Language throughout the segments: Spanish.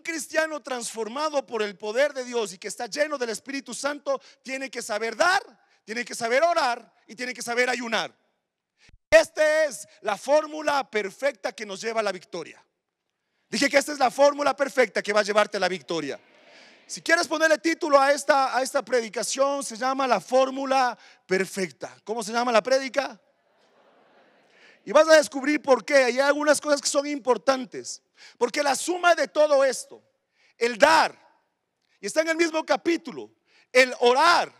un cristiano transformado por el poder de Dios y que está lleno del Espíritu Santo tiene que saber dar, tiene que saber orar y tiene que saber ayunar. Esta es la fórmula perfecta que nos lleva a la victoria. Dije que esta es la fórmula perfecta que va a llevarte a la victoria. Si quieres ponerle título a esta, a esta predicación, se llama la fórmula perfecta. ¿Cómo se llama la predica? Y vas a descubrir por qué. Hay algunas cosas que son importantes. Porque la suma de todo esto, el dar, y está en el mismo capítulo, el orar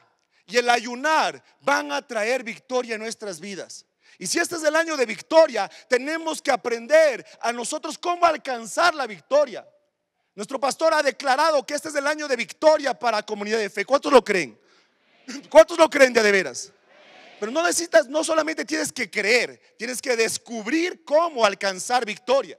y el ayunar van a traer victoria en nuestras vidas. Y si este es el año de victoria, tenemos que aprender a nosotros cómo alcanzar la victoria. Nuestro pastor ha declarado que este es el año de victoria para la Comunidad de Fe. ¿Cuántos lo creen? ¿Cuántos lo creen de, de veras? Pero no necesitas, no solamente tienes que creer, tienes que descubrir cómo alcanzar victoria.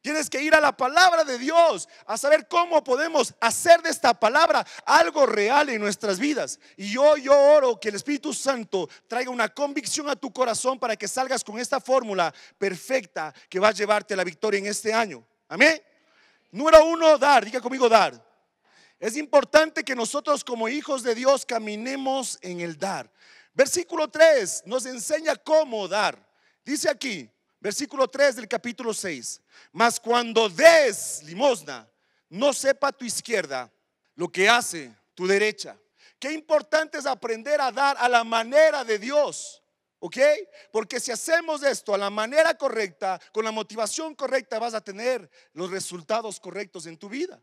Tienes que ir a la palabra de Dios, a saber cómo podemos hacer de esta palabra algo real en nuestras vidas. Y yo, yo oro que el Espíritu Santo traiga una convicción a tu corazón para que salgas con esta fórmula perfecta que va a llevarte la victoria en este año. Amén. Número uno, dar. Diga conmigo, dar. Es importante que nosotros como hijos de Dios caminemos en el dar. Versículo 3 nos enseña cómo dar. Dice aquí, versículo 3 del capítulo 6, mas cuando des limosna, no sepa tu izquierda lo que hace tu derecha. Qué importante es aprender a dar a la manera de Dios. ¿Ok? Porque si hacemos esto a la manera correcta, con la motivación correcta, vas a tener los resultados correctos en tu vida.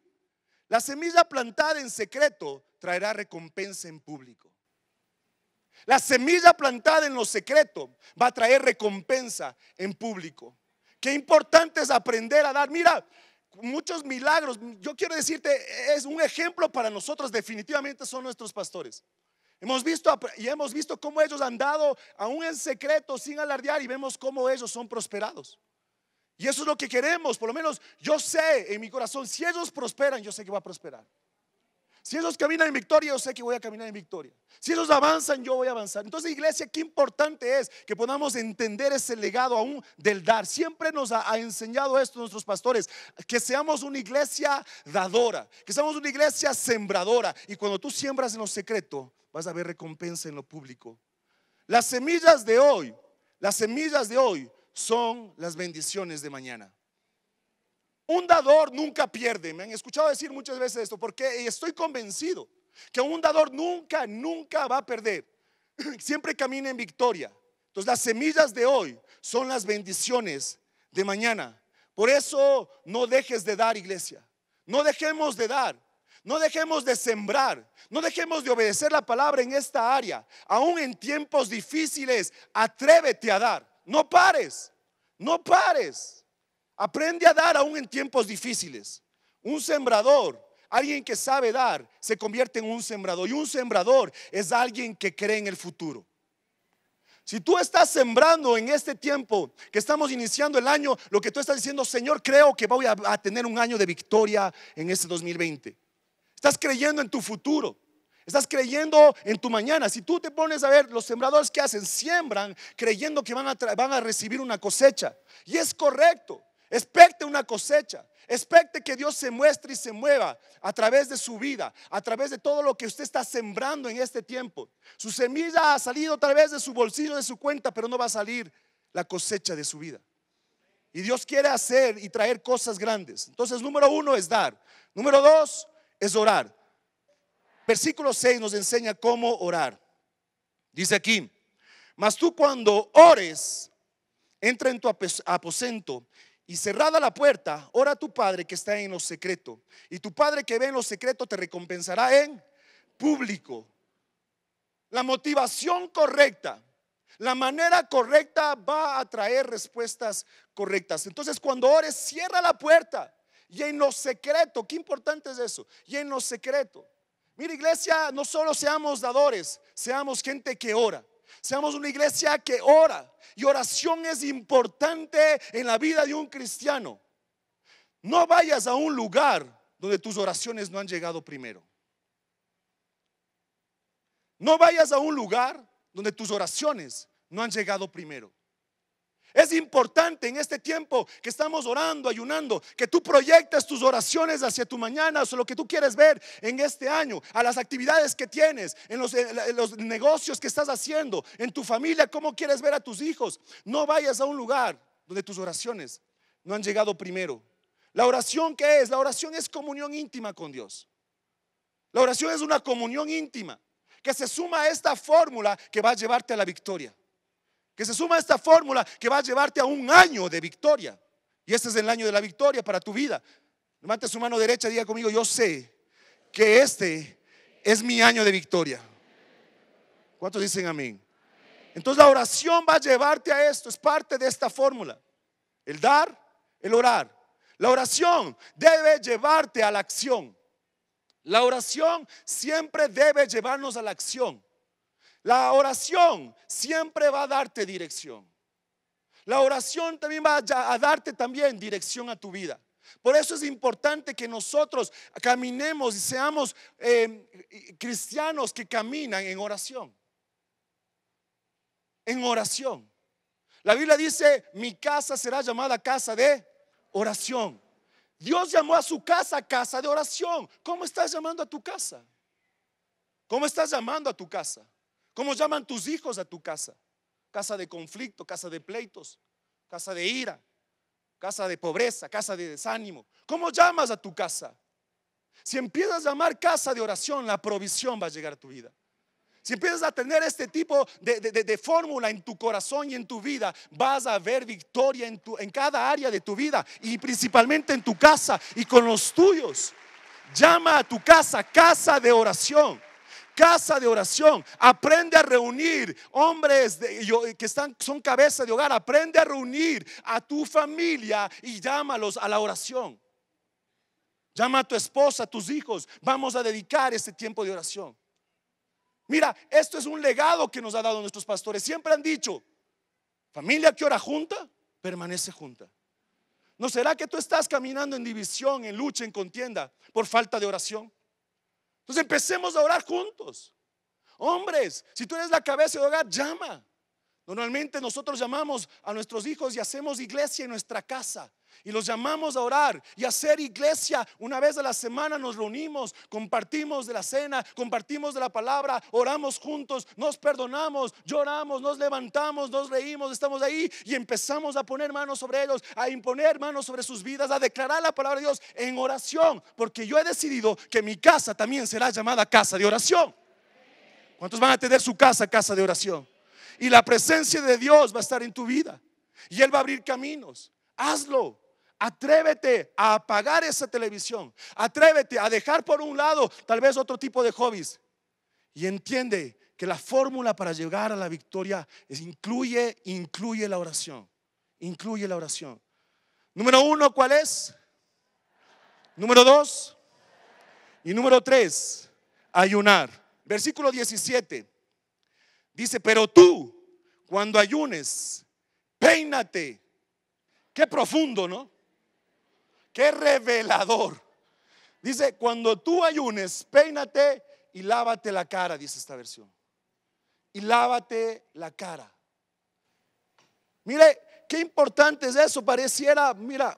La semilla plantada en secreto traerá recompensa en público. La semilla plantada en lo secreto va a traer recompensa en público. Qué importante es aprender a dar. Mira, muchos milagros. Yo quiero decirte, es un ejemplo para nosotros, definitivamente son nuestros pastores. Hemos visto y hemos visto cómo ellos han dado aún en secreto, sin alardear, y vemos cómo ellos son prosperados. Y eso es lo que queremos, por lo menos yo sé en mi corazón, si ellos prosperan, yo sé que va a prosperar. Si ellos caminan en victoria, yo sé que voy a caminar en victoria. Si esos avanzan, yo voy a avanzar. Entonces, iglesia, qué importante es que podamos entender ese legado aún del dar. Siempre nos ha, ha enseñado esto nuestros pastores, que seamos una iglesia dadora, que seamos una iglesia sembradora. Y cuando tú siembras en lo secreto, vas a ver recompensa en lo público. Las semillas de hoy, las semillas de hoy son las bendiciones de mañana. Un dador nunca pierde. Me han escuchado decir muchas veces esto, porque estoy convencido que un dador nunca, nunca va a perder. Siempre camina en victoria. Entonces las semillas de hoy son las bendiciones de mañana. Por eso no dejes de dar, iglesia. No dejemos de dar. No dejemos de sembrar, no dejemos de obedecer la palabra en esta área. Aún en tiempos difíciles, atrévete a dar. No pares, no pares. Aprende a dar aún en tiempos difíciles. Un sembrador, alguien que sabe dar, se convierte en un sembrador. Y un sembrador es alguien que cree en el futuro. Si tú estás sembrando en este tiempo que estamos iniciando el año, lo que tú estás diciendo, Señor, creo que voy a, tener un año de victoria en este 2020. Estás creyendo en tu futuro. Estás creyendo en tu mañana. Si tú te pones a ver, los sembradores que hacen, siembran creyendo que van a recibir una cosecha. Y es correcto. Expecte una cosecha. Expecte que Dios se muestre y se mueva a través de su vida, a través de todo lo que usted está sembrando en este tiempo. Su semilla ha salido a través de su bolsillo, de su cuenta, pero no va a salir la cosecha de su vida. Y Dios quiere hacer y traer cosas grandes. Entonces, número uno es dar. Número dos es orar. Versículo 6 nos enseña cómo orar. Dice aquí, mas tú cuando ores, entra en tu aposento y cerrada la puerta, ora a tu Padre que está en lo secreto. Y tu Padre que ve en lo secreto te recompensará en público. La motivación correcta, la manera correcta va a traer respuestas correctas. Entonces cuando ores, cierra la puerta. Y en lo secreto, qué importante es eso. Y en lo secreto. Mira iglesia, no solo seamos dadores, seamos gente que ora. Seamos una iglesia que ora. Y oración es importante en la vida de un cristiano. No vayas a un lugar donde tus oraciones no han llegado primero. No vayas a un lugar donde tus oraciones no han llegado primero. Es importante en este tiempo que estamos orando, ayunando, que tú proyectes tus oraciones hacia tu mañana, hacia lo que tú quieres ver en este año, a las actividades que tienes, en los, en los, negocios que estás haciendo, en tu familia, cómo quieres ver a tus hijos. No vayas a un lugar donde tus oraciones no han llegado primero. La oración qué es, la oración es comunión íntima con Dios. La oración es una comunión íntima que se suma a esta fórmula que va a llevarte a la victoria que se suma a esta fórmula que va a llevarte a un año de victoria. Y este es el año de la victoria para tu vida. Levante su mano derecha y diga conmigo, yo sé que este es mi año de victoria. ¿Cuántos dicen amén? Entonces la oración va a llevarte a esto, es parte de esta fórmula. El dar, el orar. La oración debe llevarte a la acción. La oración siempre debe llevarnos a la acción. La oración siempre va a darte dirección. La oración también va a darte también dirección a tu vida. Por eso es importante que nosotros caminemos y seamos em, cristianos que caminan en oración. En oración. La Biblia dice, mi casa será llamada casa de oración. Dios llamó a su casa casa de oración. ¿Cómo estás llamando a tu casa? ¿Cómo estás llamando a tu casa? ¿Cómo llaman tus hijos a tu casa? Casa de conflicto, casa de pleitos, casa de ira, casa de pobreza, casa de desánimo. ¿Cómo llamas a tu casa? Si empiezas a llamar casa de oración, la provisión va a llegar a tu vida. Si empiezas a tener este tipo de, fórmula en tu corazón y en tu vida, vas a ver victoria en, tu, en cada área de tu vida y principalmente en tu casa y con los tuyos. Llama a tu casa casa de oración casa de oración, aprende a reunir hombres de, que están, son cabeza de hogar, aprende a reunir a tu familia y llámalos a la oración. Llama a tu esposa, a tus hijos, vamos a dedicar este tiempo de oración. Mira, esto es un legado que nos ha dado nuestros pastores. Siempre han dicho, familia que ora junta, permanece junta. ¿No será que tú estás caminando en división, en lucha, en contienda por falta de oración? Entonces empecemos a orar juntos. Hombres, si tú eres la cabeza de hogar, llama. Normalmente nosotros llamamos a nuestros hijos y hacemos iglesia en nuestra casa. Y los llamamos a orar y a hacer iglesia. Una vez a la semana nos reunimos, compartimos de la cena, compartimos de la palabra, oramos juntos, nos perdonamos, lloramos, nos levantamos, nos reímos, estamos ahí y empezamos a poner manos sobre ellos, a imponer manos sobre sus vidas, a declarar la palabra de Dios en oración. Porque yo he decidido que mi casa también será llamada casa de oración. ¿Cuántos van a tener su casa, casa de oración? Y la presencia de Dios va a estar en tu vida. Y Él va a abrir caminos. Hazlo. Atrévete a apagar esa televisión. Atrévete a dejar por un lado tal vez otro tipo de hobbies. Y entiende que la fórmula para llegar a la victoria incluye, incluye la oración. Incluye la oración. Número uno, ¿cuál es? Número dos. Y número tres, ayunar. Versículo 17. Dice, pero tú, cuando ayunes, peínate. Qué profundo, ¿no? Qué revelador. Dice, cuando tú ayunes, peínate y lávate la cara, dice esta versión. Y lávate la cara. Mire, qué importante es eso. Pareciera, mira,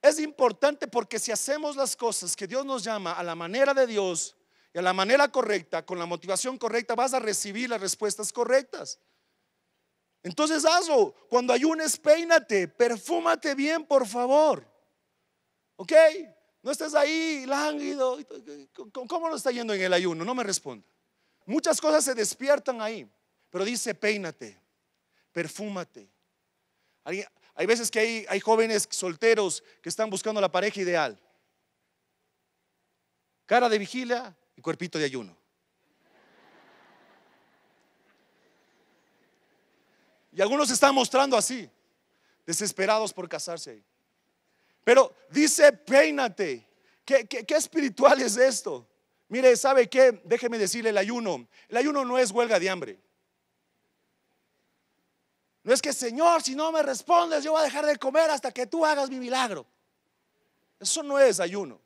es importante porque si hacemos las cosas que Dios nos llama a la manera de Dios y a la manera correcta, con la motivación correcta, vas a recibir las respuestas correctas. Entonces hazlo. Cuando ayunes, peínate, perfúmate bien, por favor. ¿Ok? No estás ahí lánguido. Eh, ¿Cómo lo está yendo en el ayuno? No me responda. Muchas cosas se despiertan ahí, pero dice, peínate, perfúmate. Hay, veces que hay, hay jóvenes solteros que están buscando la pareja ideal. Cara de vigilia y cuerpito de ayuno. Y algunos están mostrando así, desesperados por casarse ahí. Pero dice, peínate. ¿Qué, espiritual es esto? Mire, ¿sabe qué? Déjeme decirle el ayuno. El ayuno no es huelga de hambre. No es que, Señor, si no me respondes, yo voy a dejar de comer hasta que tú hagas mi milagro. Eso no es ayuno.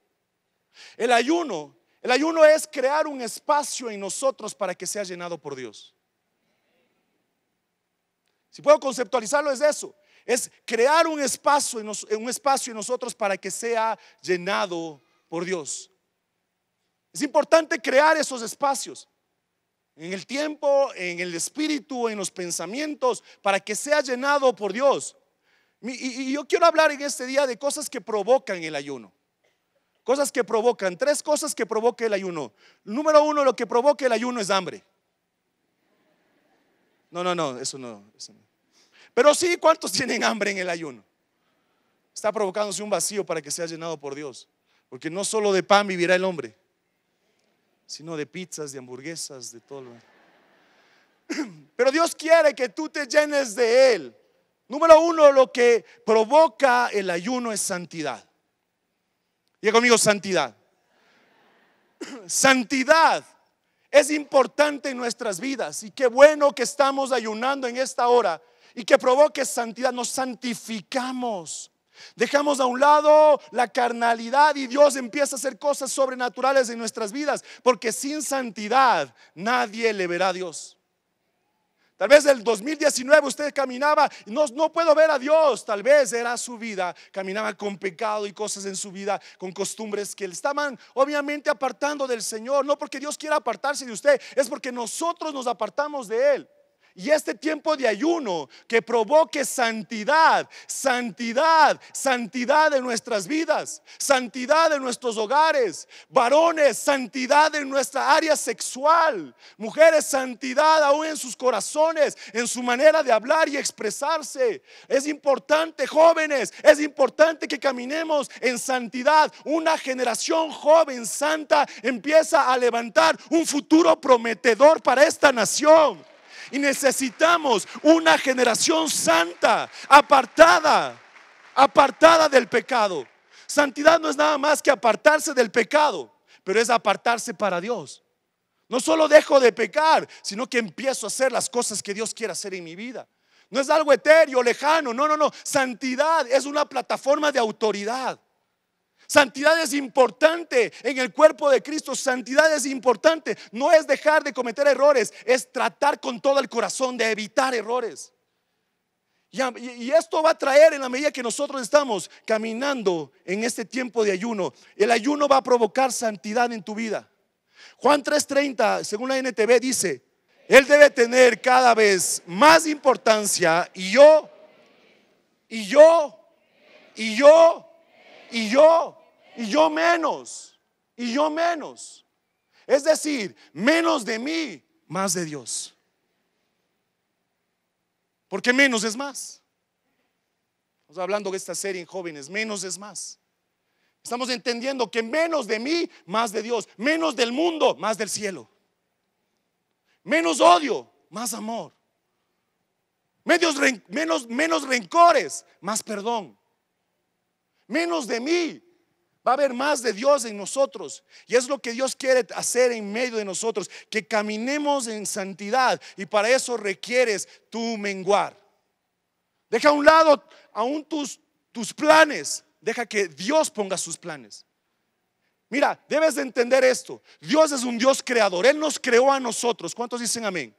El ayuno, el ayuno es crear un espacio en nosotros para que sea llenado por Dios. Si puedo conceptualizarlo es eso es crear un espacio, en un espacio en nosotros para que sea llenado por Dios. Es importante crear esos espacios en el tiempo, en el espíritu, en los pensamientos, para que sea llenado por Dios. Y, yo quiero hablar en este día de cosas que provocan el ayuno. Cosas que provocan, tres cosas que provoca el ayuno. Número uno, lo que provoca el ayuno es hambre. No, no, no, eso no. Eso no. Pero sí, ¿cuántos tienen hambre en el ayuno? Está provocándose un vacío para que sea llenado por Dios. Porque no solo de pan vivirá el hombre, sino de pizzas, de hamburguesas, de todo. Pero Dios quiere que tú te llenes de Él. Número uno, lo que provoca el ayuno es santidad. Diga conmigo, santidad. Santidad es importante en nuestras vidas y qué bueno que estamos ayunando en esta hora y que provoque santidad. Nos santificamos. Dejamos a un lado la carnalidad y Dios empieza a hacer cosas sobrenaturales en nuestras vidas, porque sin santidad nadie le verá a Dios. Tal vez el 2019 usted caminaba, no, no puedo ver a Dios, tal vez era su vida, caminaba con pecado y cosas en su vida, con costumbres que le estaban obviamente apartando del Señor, no porque Dios quiera apartarse de usted, es porque nosotros nos apartamos de Él. Y este tiempo de ayuno que provoque santidad, santidad, santidad en nuestras vidas, santidad en nuestros hogares, varones, santidad en nuestra área sexual, mujeres, santidad aún en sus corazones, en su manera de hablar y expresarse. Es importante, jóvenes, es importante que caminemos en santidad. Una generación joven santa empieza a levantar un futuro prometedor para esta nación. Y necesitamos una generación santa, apartada, apartada del pecado. Santidad no es nada más que apartarse del pecado, pero es apartarse para Dios. No solo dejo de pecar, sino que empiezo a hacer las cosas que Dios quiere hacer en mi vida. No es algo etéreo, lejano, no, no, no. Santidad es una plataforma de autoridad. Santidad es importante en el cuerpo de Cristo. Santidad es importante. No es dejar de cometer errores, es tratar con todo el corazón de evitar errores. Y, esto va a traer en la medida que nosotros estamos caminando en este tiempo de ayuno. El ayuno va a provocar santidad en tu vida. Juan 3:30, según la NTV, dice, Él debe tener cada vez más importancia y yo, y yo, y yo, y yo, y yo menos, y yo menos. Es decir, menos de mí, más de Dios. Porque menos es más. Estamos hablando de esta serie en jóvenes, menos es más. Estamos entendiendo que menos de mí, más de Dios. Menos del mundo, más del cielo. Menos odio, más amor. Menos, menos, menos rencores, más perdón menos de mí. Va a haber más de Dios en nosotros. Y es lo que Dios quiere hacer en medio de nosotros, que caminemos en santidad. Y para eso requieres tu menguar. Deja a un lado aún tus, tus planes. Deja que Dios ponga sus planes. Mira, debes de entender esto. Dios es un Dios creador. Él nos creó a nosotros. ¿Cuántos dicen amén?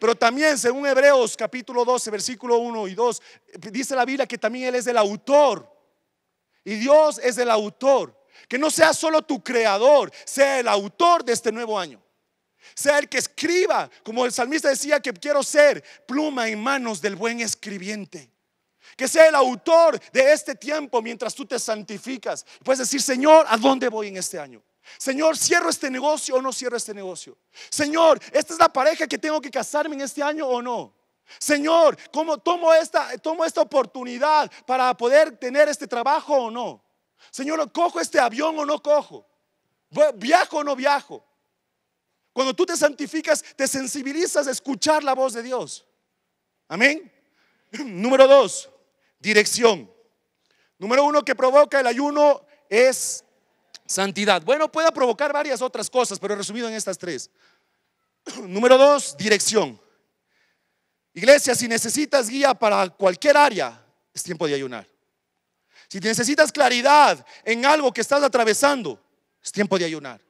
Pero también, según Hebreos capítulo 12, versículo 1 y 2, dice la Biblia que también Él es el autor y Dios es el autor. Que no sea solo tu creador, sea el autor de este nuevo año. Sea el que escriba, como el salmista decía que quiero ser pluma en manos del buen escribiente. Que sea el autor de este tiempo mientras tú te santificas. Puedes decir, Señor, ¿a dónde voy en este año? Señor, ¿cierro este negocio o no cierro este negocio? Señor, ¿esta es la pareja que tengo que casarme en este año o no? Señor, ¿cómo tomo esta, tomo esta oportunidad para poder tener este trabajo o no? Señor, ¿cojo este avión o no cojo? ¿Viajo o no viajo? Cuando tú te santificas, te sensibilizas a escuchar la voz de Dios. Amén. Número dos, dirección. Número uno que provoca el ayuno es santidad. Bueno, puede provocar varias otras cosas, pero resumido en estas tres. Número dos, dirección. Iglesia, si necesitas guía para cualquier área, es tiempo de ayunar. Si necesitas claridad en algo que estás atravesando, es tiempo de ayunar.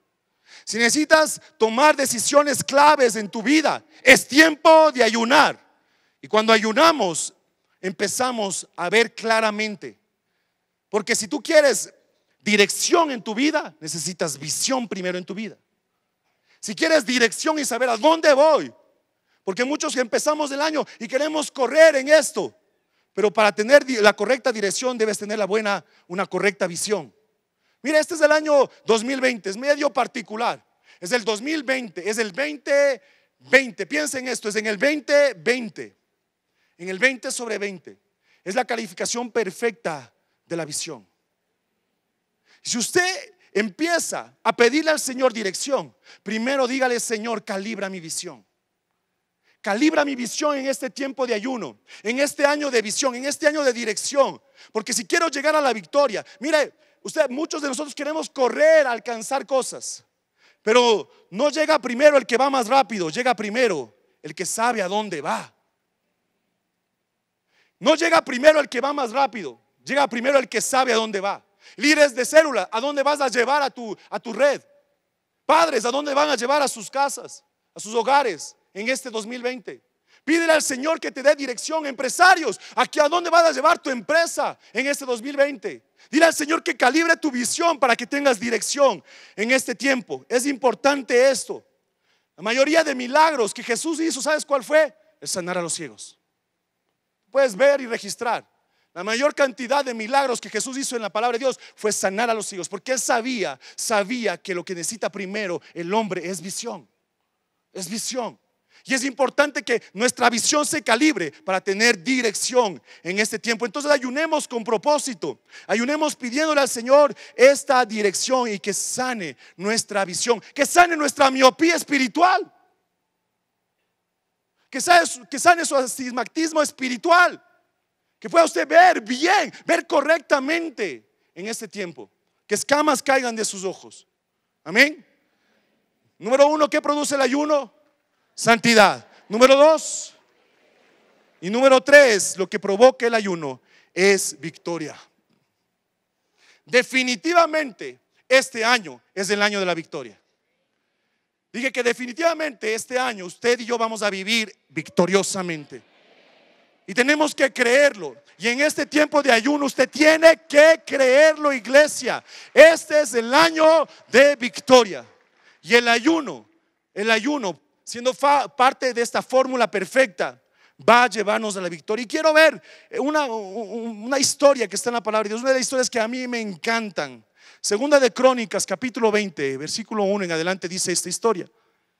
Si necesitas tomar decisiones claves en tu vida, es tiempo de ayunar. Y cuando ayunamos, empezamos a ver claramente. Porque si tú quieres dirección en tu vida, necesitas visión primero en tu vida. Si quieres dirección y saber a dónde voy, porque muchos empezamos el año y queremos correr en esto. Pero para tener la correcta dirección debes tener la buena, una correcta visión. Mira, este es el año 2020, es medio particular. Es el 2020, es el 2020. Piensa en esto, es en el 2020. En el 20 sobre 20. Es la calificación perfecta de la visión. Si usted empieza a pedirle al Señor dirección, primero dígale, Señor, calibra mi visión. Calibra mi visión en este tiempo de ayuno, en este año de visión, en este año de dirección. Porque si quiero llegar a la victoria, mire, usted, muchos de nosotros queremos correr, alcanzar cosas. Pero no llega primero el que va más rápido, llega primero el que sabe a dónde va. No llega primero el que va más rápido, llega primero el que sabe a dónde va. Líderes de célula, ¿a dónde vas a llevar a tu, a tu red? Padres, ¿a dónde van a llevar a sus casas, a sus hogares? en este 2020. Pídele al Señor que te dé dirección, empresarios, aquí a dónde vas a llevar tu empresa en este 2020. Dile al Señor que calibre tu visión para que tengas dirección en este tiempo. Es importante esto. La mayoría de milagros que Jesús hizo, ¿sabes cuál fue? Es sanar a los ciegos. Puedes ver y registrar. La mayor cantidad de milagros que Jesús hizo en la palabra de Dios fue sanar a los ciegos, porque él sabía, sabía que lo que necesita primero el hombre es visión. Es visión. Y es importante que nuestra visión se calibre para tener dirección en este tiempo. Entonces ayunemos con propósito, ayunemos pidiéndole al Señor esta dirección y que sane nuestra visión, que sane nuestra miopía espiritual, que sane, su astigmatismo espiritual, que pueda usted ver bien, ver correctamente en este tiempo, que escamas caigan de sus ojos. Amén. Número uno, ¿qué produce el ayuno? santidad. Número dos. Y número tres, lo que provoca el ayuno es victoria. Definitivamente, este año es el año de la victoria. Dije que definitivamente este año usted y yo vamos a vivir victoriosamente. Y tenemos que creerlo. Y en este tiempo de ayuno usted tiene que creerlo, iglesia. Este es el año de victoria. Y el ayuno, el ayuno siendo parte de esta fórmula perfecta, va a llevarnos a la victoria. Y quiero ver una, historia que está en la palabra de Dios, una de las historias que a mí me encantan. Segunda de Crónicas, capítulo 20, versículo 1 en adelante dice esta historia.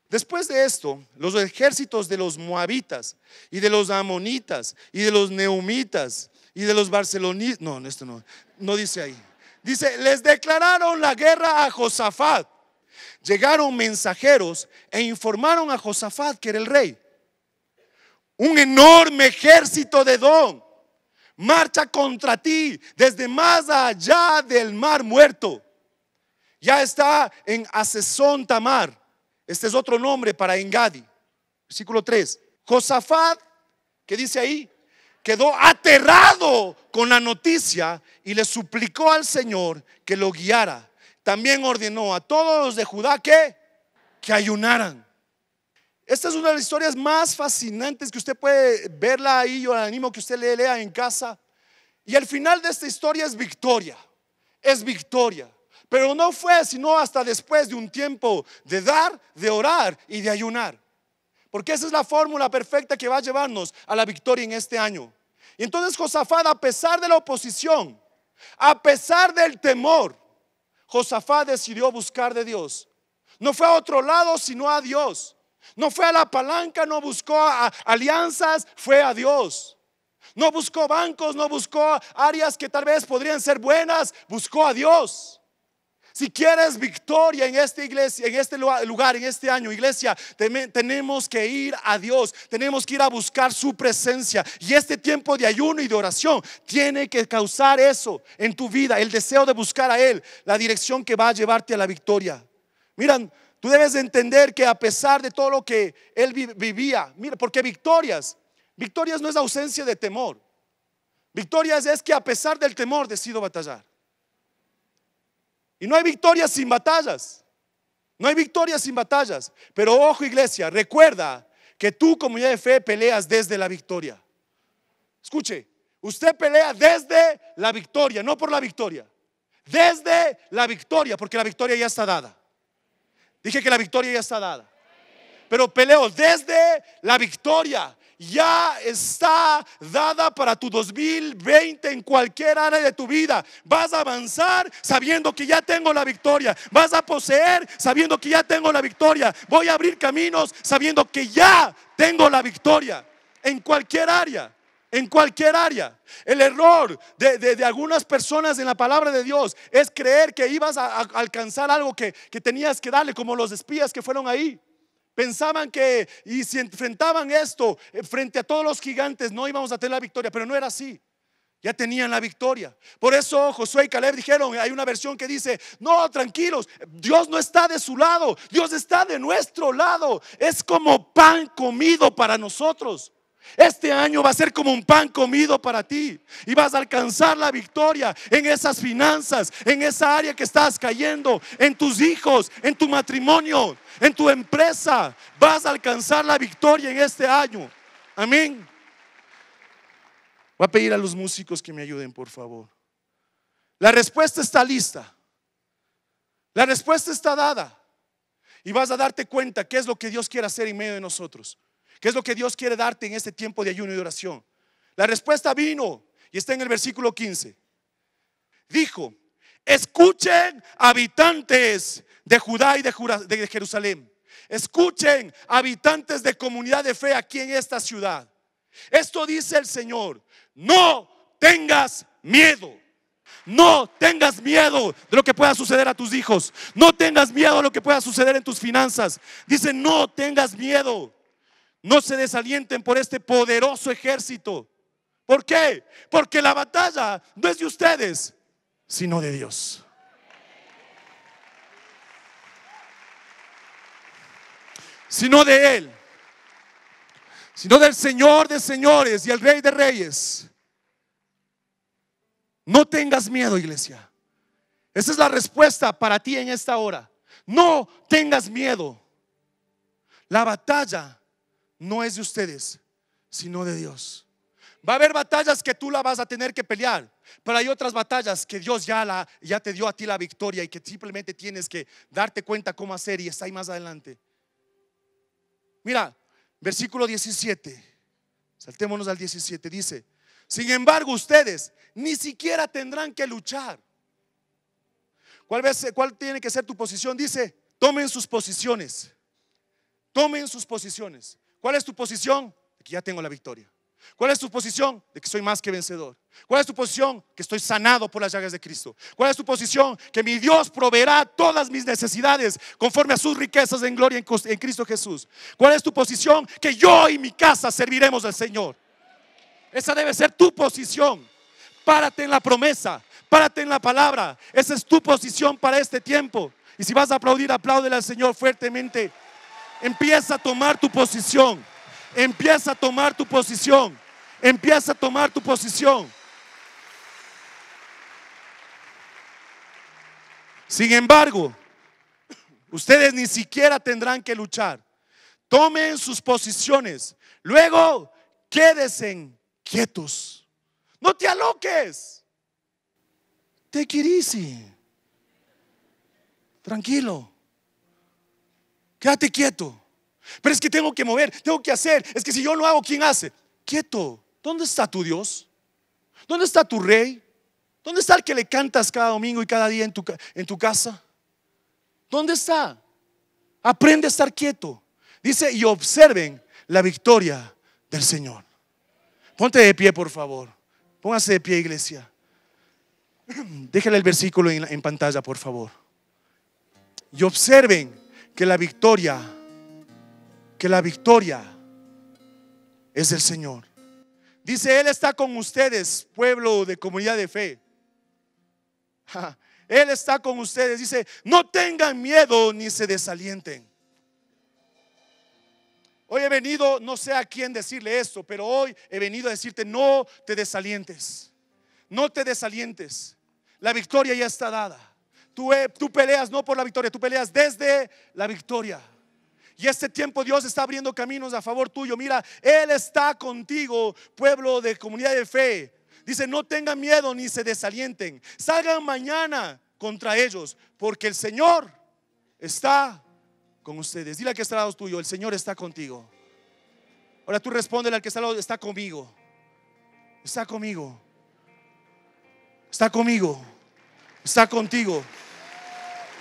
Después de esto, los ejércitos de los moabitas y de los amonitas y de los neumitas y de los Barcelonitas, no, esto no, no dice ahí. Dice, les declararon la guerra a Josafat llegaron mensajeros e informaron a Josafat que era el rey. Un enorme ejército de Don marcha contra ti desde más allá del mar muerto. Ya está en Asesón Tamar. Este es otro nombre para Engadi. Versículo 3. Josafat, que dice ahí, quedó aterrado con la noticia y le suplicó al Señor que lo guiara también ordenó a todos los de Judá que, que ayunaran. Esta es una de las historias más fascinantes que usted puede verla ahí. Yo le animo que usted le lea en casa. Y al final de esta historia es victoria. Es victoria. Pero no fue sino hasta después de un tiempo de dar, de orar y de ayunar. Porque esa es la fórmula perfecta que va a llevarnos a la victoria en este año. Y entonces Josafat, a pesar de la oposición, a pesar del temor, Josafá decidió buscar de Dios. No fue a otro lado, sino a Dios. No fue a la palanca, no buscó alianzas, fue a Dios. No buscó bancos, no buscó áreas que tal vez podrían ser buenas, buscó a Dios. Si quieres victoria en esta iglesia, en este lugar, en este año, iglesia, tenemos que ir a Dios, tenemos que ir a buscar su presencia. Y este tiempo de ayuno y de oración tiene que causar eso en tu vida, el deseo de buscar a Él, la dirección que va a llevarte a la victoria. Miran, tú debes entender que a pesar de todo lo que Él vivía, mira, porque victorias, victorias no es ausencia de temor. Victorias es que a pesar del temor decido batallar. Y no hay victoria sin batallas. No hay victoria sin batallas. Pero ojo iglesia, recuerda que tú comunidad de fe peleas desde la victoria. Escuche, usted pelea desde la victoria, no por la victoria. Desde la victoria, porque la victoria ya está dada. Dije que la victoria ya está dada. Pero peleo desde la victoria ya está dada para tu 2020 en cualquier área de tu vida. Vas a avanzar sabiendo que ya tengo la victoria. Vas a poseer sabiendo que ya tengo la victoria. Voy a abrir caminos sabiendo que ya tengo la victoria en cualquier área. En cualquier área. El error de, algunas personas en la palabra de Dios es creer que ibas a, alcanzar algo que, que tenías que darle, como los espías que fueron ahí pensaban que y si enfrentaban esto eh, frente a todos los gigantes no íbamos a tener la victoria, pero no era así. Ya tenían la victoria. Por eso Josué y Caleb dijeron, hay una versión que dice, no, tranquilos, Dios no está de su lado, Dios está de nuestro lado. Es como pan comido para nosotros. Este año va a ser como un pan comido para ti y vas a alcanzar la victoria en esas finanzas, en esa área que estás cayendo, en tus hijos, en tu matrimonio, en tu empresa. Vas a alcanzar la victoria en este año. Amén. Voy a pedir a los músicos que me ayuden, por favor. La respuesta está lista. La respuesta está dada. Y vas a darte cuenta qué es lo que Dios quiere hacer en medio de nosotros. ¿Qué es lo que Dios quiere darte en este tiempo de ayuno y oración? La respuesta vino y está en el versículo 15. Dijo, escuchen habitantes de Judá y de, de Jerusalén. Escuchen habitantes de comunidad de fe aquí en esta ciudad. Esto dice el Señor, no tengas miedo. No tengas miedo de lo que pueda suceder a tus hijos. No tengas miedo de lo que pueda suceder en tus finanzas. Dice, no tengas miedo. No se desalienten por este poderoso ejército. ¿Por qué? Porque la batalla no es de ustedes, sino de Dios. Sino de Él. Sino del Señor de señores y el Rey de reyes. No tengas miedo, iglesia. Esa es la respuesta para ti en esta hora. No tengas miedo. La batalla no es de ustedes, sino de Dios. Va a haber batallas que tú la vas a tener que pelear, pero hay otras batallas que Dios ya, la, ya te dio a ti la victoria y que simplemente tienes que darte cuenta cómo hacer y está ahí más adelante. Mira, versículo 17, saltémonos al 17, dice, sin embargo ustedes ni siquiera tendrán que luchar. ¿Cuál, vez, ¿Cuál tiene que ser tu posición? Dice, tomen sus posiciones, tomen sus posiciones. ¿Cuál es tu posición? De que ya tengo la victoria. ¿Cuál es tu posición? De que soy más que vencedor. ¿Cuál es tu posición? Que estoy sanado por las llagas de Cristo. ¿Cuál es tu posición? Que mi Dios proveerá todas mis necesidades conforme a sus riquezas en gloria en Cristo Jesús. ¿Cuál es tu posición? Que yo y mi casa serviremos al Señor. Esa debe ser tu posición. Párate en la promesa, párate en la palabra. Esa es tu posición para este tiempo. Y si vas a aplaudir, apláudele al Señor fuertemente. Empieza a tomar tu posición. Empieza a tomar tu posición. Empieza a tomar tu posición. Sin embargo, ustedes ni siquiera tendrán que luchar. Tomen sus posiciones. Luego, quédense quietos. No te aloques. Te Tranquilo. Quédate quieto. Pero es que tengo que mover, tengo que hacer. Es que si yo no hago, ¿quién hace? Quieto. ¿Dónde está tu Dios? ¿Dónde está tu rey? ¿Dónde está el que le cantas cada domingo y cada día en tu, en tu casa? ¿Dónde está? Aprende a estar quieto. Dice, y observen la victoria del Señor. Ponte de pie, por favor. Póngase de pie, iglesia. Déjale el versículo en pantalla, por favor. Y observen que la victoria, que la victoria es del Señor. Dice, Él está con ustedes, pueblo de comunidad de fe. Él está con ustedes. Dice, no tengan miedo ni se desalienten. Hoy he venido, no sé a quién decirle esto, pero hoy he venido a decirte, no te desalientes. No te desalientes. La victoria ya está dada. Eh, tú, peleas no por la victoria, tú peleas desde la victoria. Y este tiempo Dios está abriendo caminos a favor tuyo. Mira, Él está contigo, pueblo de comunidad de fe. Dice, no tengan miedo ni se desalienten. Salgan mañana contra ellos, porque el Señor está con ustedes. Dile al que está al lado tuyo, el Señor está contigo. Ahora tú responde al que está al lado, está conmigo. Está conmigo. Está conmigo. Está contigo.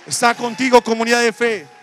Está contigo comunidad de fe.